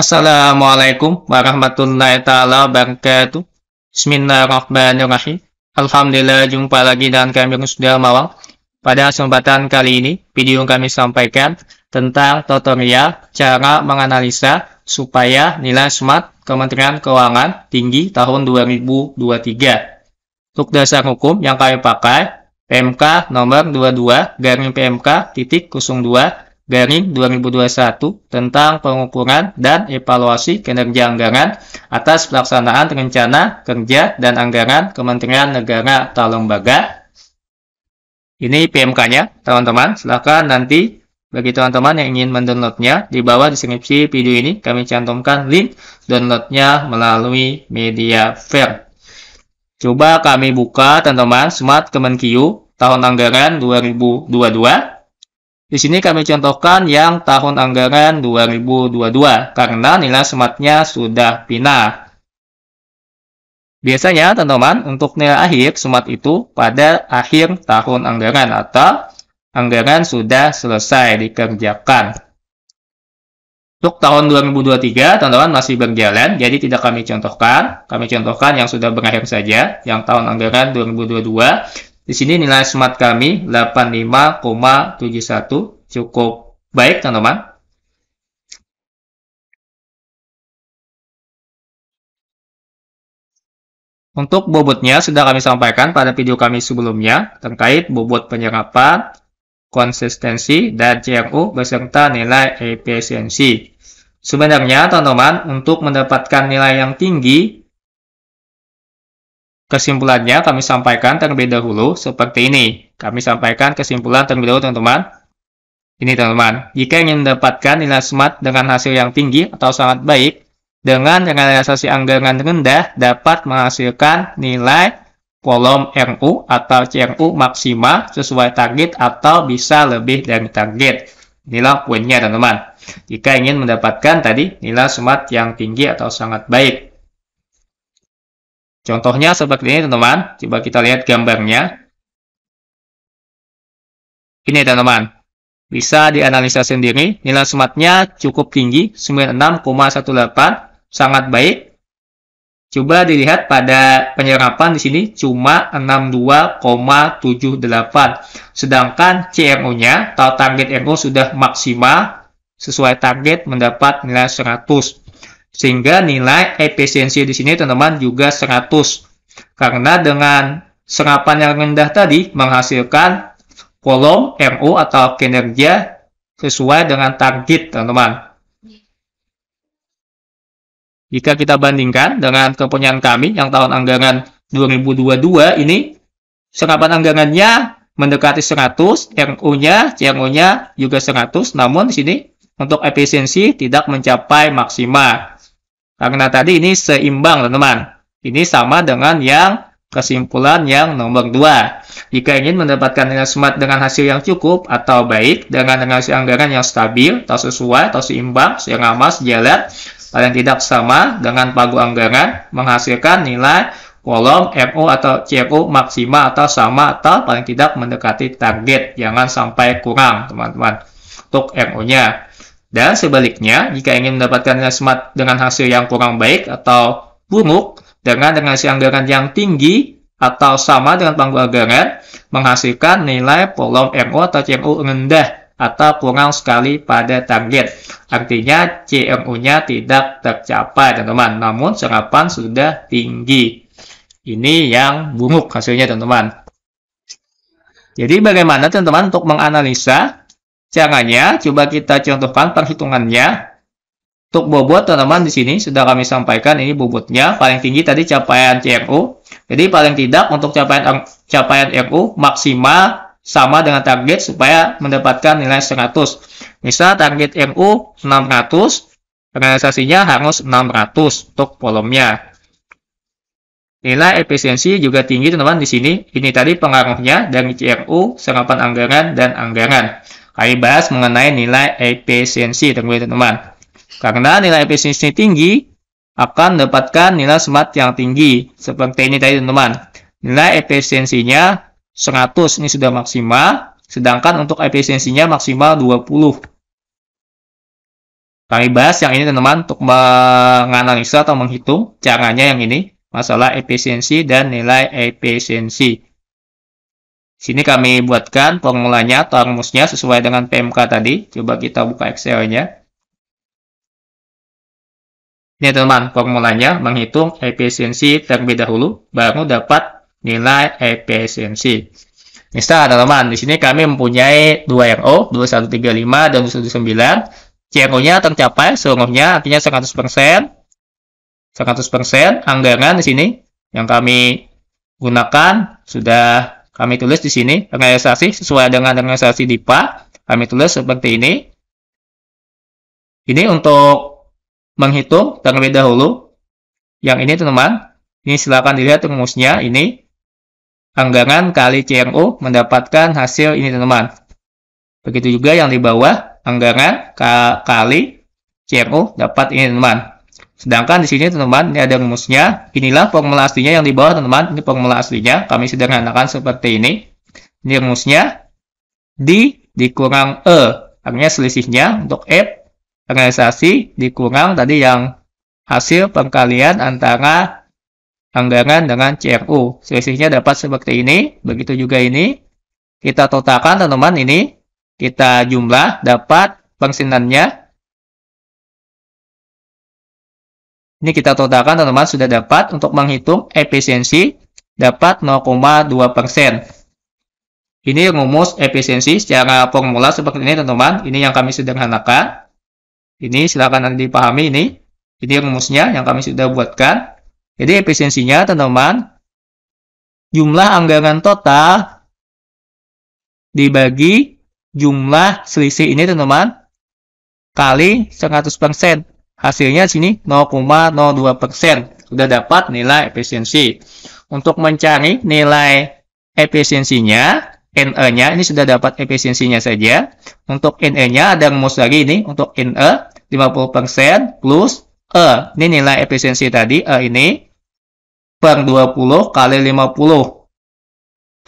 Assalamualaikum warahmatullahi taala wabarakatuh. Bismillahirrahmanirrahim. Alhamdulillah jumpa lagi dengan kami sudah mawang Pada kesempatan kali ini, video yang kami sampaikan tentang tutorial cara menganalisa supaya nilai smart Kementerian Keuangan tinggi tahun 2023. Untuk dasar hukum yang kami pakai, PMK nomor 22 garing PMK titik 02 Garing 2021 tentang pengukuran dan evaluasi kinerja anggaran atas pelaksanaan rencana kerja dan anggaran Kementerian Negara atau lembaga. Ini PMK-nya, teman-teman. Silahkan nanti bagi teman-teman yang ingin mendownloadnya, di bawah deskripsi video ini kami cantumkan link downloadnya melalui media fair. Coba kami buka, teman-teman, Smart Kemenkiu tahun anggaran 2022. Di sini kami contohkan yang tahun anggaran 2022 karena nilai sematnya sudah pindah. Biasanya, teman-teman, untuk nilai akhir semat itu pada akhir tahun anggaran atau anggaran sudah selesai dikerjakan. Untuk tahun 2023, teman-teman masih berjalan, jadi tidak kami contohkan. Kami contohkan yang sudah berakhir saja, yang tahun anggaran 2022 di sini nilai smart kami 85,71 cukup baik teman-teman. Untuk bobotnya sudah kami sampaikan pada video kami sebelumnya terkait bobot penyerapan, konsistensi, dan CRU beserta nilai efisiensi. Sebenarnya teman-teman untuk mendapatkan nilai yang tinggi Kesimpulannya kami sampaikan terlebih dahulu seperti ini. Kami sampaikan kesimpulan terlebih dahulu teman-teman. Ini teman-teman, jika ingin mendapatkan nilai smart dengan hasil yang tinggi atau sangat baik, dengan realisasi anggaran rendah dapat menghasilkan nilai kolom RU atau CRU maksimal sesuai target atau bisa lebih dari target. Inilah poinnya teman-teman. Jika ingin mendapatkan tadi nilai smart yang tinggi atau sangat baik. Contohnya seperti ini teman-teman. Coba kita lihat gambarnya. Ini teman-teman. Bisa dianalisa sendiri. Nilai sematnya cukup tinggi. 96,18. Sangat baik. Coba dilihat pada penyerapan di sini cuma 62,78. Sedangkan CRO-nya, atau target RO sudah maksimal sesuai target mendapat nilai 100. Sehingga nilai efisiensi di sini teman-teman juga 100. Karena dengan serapan yang rendah tadi menghasilkan kolom MU atau kinerja sesuai dengan target teman-teman. Jika kita bandingkan dengan kepunyaan kami yang tahun anggaran 2022 ini, serapan anggarannya mendekati 100, RU-nya, CRU-nya juga 100, namun di sini untuk efisiensi tidak mencapai maksimal. Karena tadi ini seimbang, teman-teman. Ini sama dengan yang kesimpulan yang nomor 2. Jika ingin mendapatkan nilai smart dengan hasil yang cukup atau baik, dengan hasil anggaran yang stabil, atau sesuai, atau seimbang, sehingga amas, jalan, paling tidak sama dengan pagu anggaran, menghasilkan nilai kolom MO atau CFO maksimal atau sama atau paling tidak mendekati target. Jangan sampai kurang, teman-teman, untuk MO-nya. Dan sebaliknya, jika ingin mendapatkan smart dengan hasil yang kurang baik atau buruk, dengan dengan nasi anggaran yang tinggi atau sama dengan pangku anggaran, menghasilkan nilai polom MO atau CMU rendah atau kurang sekali pada target. Artinya CMU-nya tidak tercapai, teman-teman. Namun serapan sudah tinggi. Ini yang buruk hasilnya, teman-teman. Jadi bagaimana teman-teman untuk menganalisa Caranya, coba kita contohkan perhitungannya. Untuk bobot, teman-teman, di sini sudah kami sampaikan ini bobotnya. Paling tinggi tadi capaian CRU. Jadi, paling tidak untuk capaian capaian RU maksimal sama dengan target supaya mendapatkan nilai 100. Misal target RU 600, realisasinya harus 600 untuk volumenya. Nilai efisiensi juga tinggi teman-teman di sini. Ini tadi pengaruhnya dari CRU, serapan anggaran, dan anggaran. Kami bahas mengenai nilai efisiensi, ya, teman-teman. Karena nilai efisiensi tinggi akan mendapatkan nilai smart yang tinggi. Seperti ini tadi, teman-teman. Nilai efisiensinya 100 ini sudah maksimal, sedangkan untuk efisiensinya maksimal 20. Kami bahas yang ini teman-teman untuk menganalisa atau menghitung caranya yang ini, masalah efisiensi dan nilai efisiensi. Sini kami buatkan formulanya atau rumusnya sesuai dengan PMK tadi. Coba kita buka Excel-nya. Ini teman formulanya menghitung efisiensi terlebih dahulu, baru dapat nilai efisiensi. Misal teman, di sini kami mempunyai 2 RO, 2135 dan 219. CRO-nya tercapai seluruhnya artinya 100%. 100% anggaran di sini yang kami gunakan sudah kami tulis di sini realisasi sesuai dengan realisasi DIPA. Kami tulis seperti ini. Ini untuk menghitung terlebih dahulu. Yang ini teman-teman, ini silakan dilihat rumusnya. Ini anggaran kali CMO mendapatkan hasil ini teman-teman. Begitu juga yang di bawah anggaran kali CMO dapat ini teman-teman. Sedangkan di sini teman-teman, ini ada rumusnya. Inilah formula aslinya yang di bawah teman-teman. Ini formula aslinya. Kami sederhanakan seperti ini. Ini rumusnya. d dikurang E. Artinya selisihnya untuk F. Realisasi dikurang tadi yang hasil pengkalian antara anggaran dengan CRU. Selisihnya dapat seperti ini. Begitu juga ini. Kita totalkan teman-teman ini. Kita jumlah dapat persenannya Ini kita totalkan teman-teman sudah dapat untuk menghitung efisiensi dapat 0,2%. Ini rumus efisiensi secara formula seperti ini teman-teman. Ini yang kami sederhanakan. Ini silakan nanti dipahami ini. Ini rumusnya yang kami sudah buatkan. Jadi efisiensinya teman-teman jumlah anggaran total dibagi jumlah selisih ini teman-teman kali 100%. Hasilnya sini 0,02 persen. Sudah dapat nilai efisiensi. Untuk mencari nilai efisiensinya, NE-nya, ini sudah dapat efisiensinya saja. Untuk NE-nya ada rumus lagi ini, untuk NE 50% persen plus E. Ini nilai efisiensi tadi, E ini, per 20 kali 50.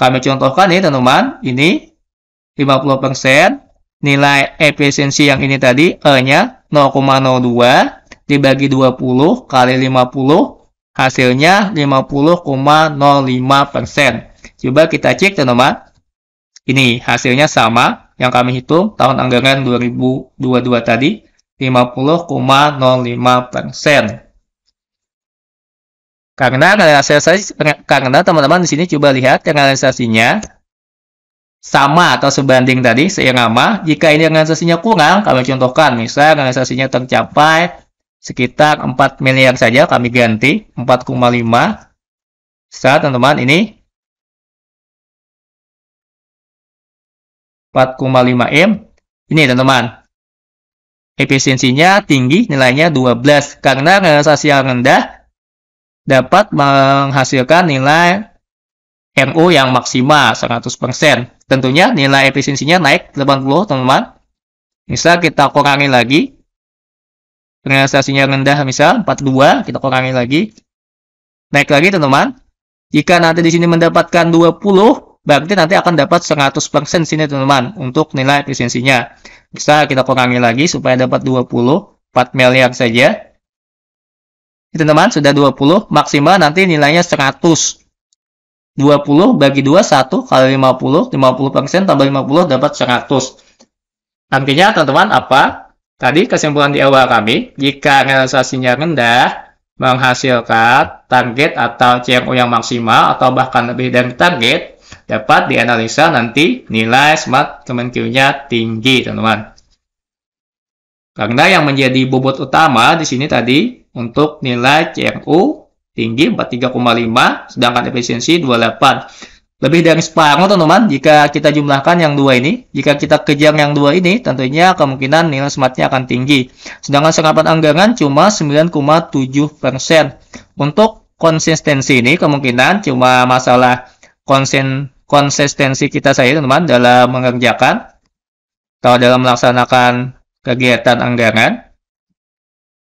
Kami contohkan nih teman-teman, ini 50% persen nilai efisiensi yang ini tadi, E-nya 0,02 dibagi 20 kali 50, hasilnya 50,05 persen. Coba kita cek teman-teman. Ini hasilnya sama yang kami hitung tahun anggaran 2022 tadi, 50,05 persen. Karena realisasi, karena teman-teman di sini coba lihat realisasinya sama atau sebanding tadi, seirama. Jika ini realisasinya kurang, kami contohkan, misal realisasinya tercapai sekitar 4 miliar saja, kami ganti 4,5. Saat teman-teman ini 4,5 M. Ini teman-teman, efisiensinya tinggi, nilainya 12. Karena realisasi yang rendah dapat menghasilkan nilai MU yang maksimal 100%. Tentunya nilai efisiensinya naik 80, teman-teman. Misal kita kurangi lagi. Realisasinya rendah, misal 42, kita kurangi lagi. Naik lagi, teman-teman. Jika nanti di sini mendapatkan 20, berarti nanti akan dapat 100% sini, teman-teman, untuk nilai efisiensinya. Bisa kita kurangi lagi supaya dapat 20, 4 miliar saja. Teman-teman, sudah 20, maksimal nanti nilainya 100 20 bagi 2 1 kali 50 50 persen tambah 50 dapat 100 artinya teman-teman apa tadi kesimpulan di awal kami jika realisasinya rendah menghasilkan target atau CMU yang maksimal atau bahkan lebih dari target dapat dianalisa nanti nilai smart kemenkiunya tinggi teman-teman karena yang menjadi bobot utama di sini tadi untuk nilai CMU tinggi 43,5 sedangkan efisiensi 28 lebih dari separuh teman-teman jika kita jumlahkan yang dua ini jika kita kejar yang dua ini tentunya kemungkinan nilai smartnya akan tinggi sedangkan serapan anggaran cuma 9,7 persen untuk konsistensi ini kemungkinan cuma masalah konsen konsistensi kita saja teman-teman dalam mengerjakan atau dalam melaksanakan kegiatan anggaran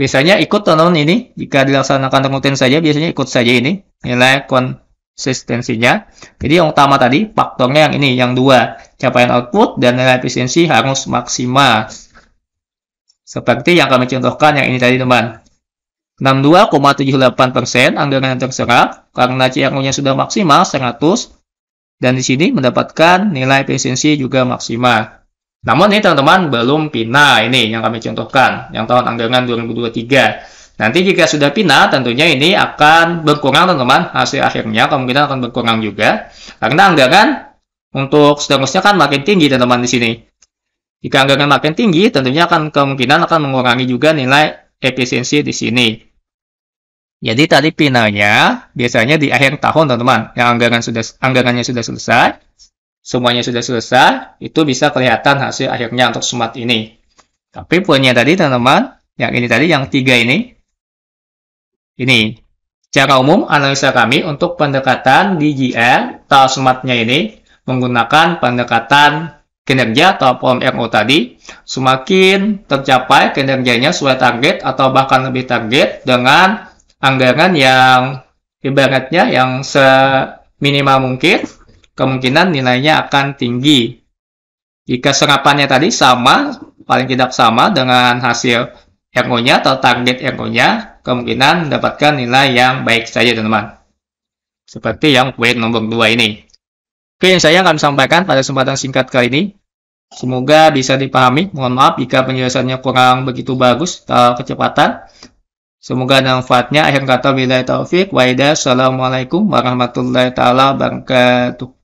Biasanya ikut teman-teman ini, jika dilaksanakan rutin saja, biasanya ikut saja ini, nilai konsistensinya. Jadi yang utama tadi, faktornya yang ini, yang dua, capaian output dan nilai efisiensi harus maksimal. Seperti yang kami contohkan yang ini tadi teman. 62,78% persen anggaran yang terserap karena CRO-nya sudah maksimal 100 dan di sini mendapatkan nilai efisiensi juga maksimal. Namun ini teman-teman belum PINA ini yang kami contohkan, yang tahun anggaran 2023. Nanti jika sudah PINA tentunya ini akan berkurang teman-teman, hasil akhirnya kemungkinan akan berkurang juga. Karena anggaran untuk seterusnya kan makin tinggi teman-teman di sini. Jika anggaran makin tinggi tentunya akan kemungkinan akan mengurangi juga nilai efisiensi di sini. Jadi tadi pina biasanya di akhir tahun teman-teman, yang anggaran sudah anggarannya sudah selesai semuanya sudah selesai, itu bisa kelihatan hasil akhirnya untuk smart ini. Tapi poinnya tadi teman-teman, yang ini tadi, yang tiga ini, ini. Cara umum analisa kami untuk pendekatan DGR atau smartnya ini, menggunakan pendekatan kinerja atau PMRO tadi, semakin tercapai kinerjanya sesuai target atau bahkan lebih target dengan anggaran yang ibaratnya yang seminimal mungkin kemungkinan nilainya akan tinggi. Jika serapannya tadi sama, paling tidak sama dengan hasil RO-nya atau target RO-nya, kemungkinan mendapatkan nilai yang baik saja teman-teman. Seperti yang poin nomor 2 ini. Oke, yang saya akan sampaikan pada kesempatan singkat kali ini. Semoga bisa dipahami. Mohon maaf jika penjelasannya kurang begitu bagus atau kecepatan. Semoga ada manfaatnya. Akhir kata, bila taufik. Waidah. Assalamualaikum warahmatullahi wabarakatuh.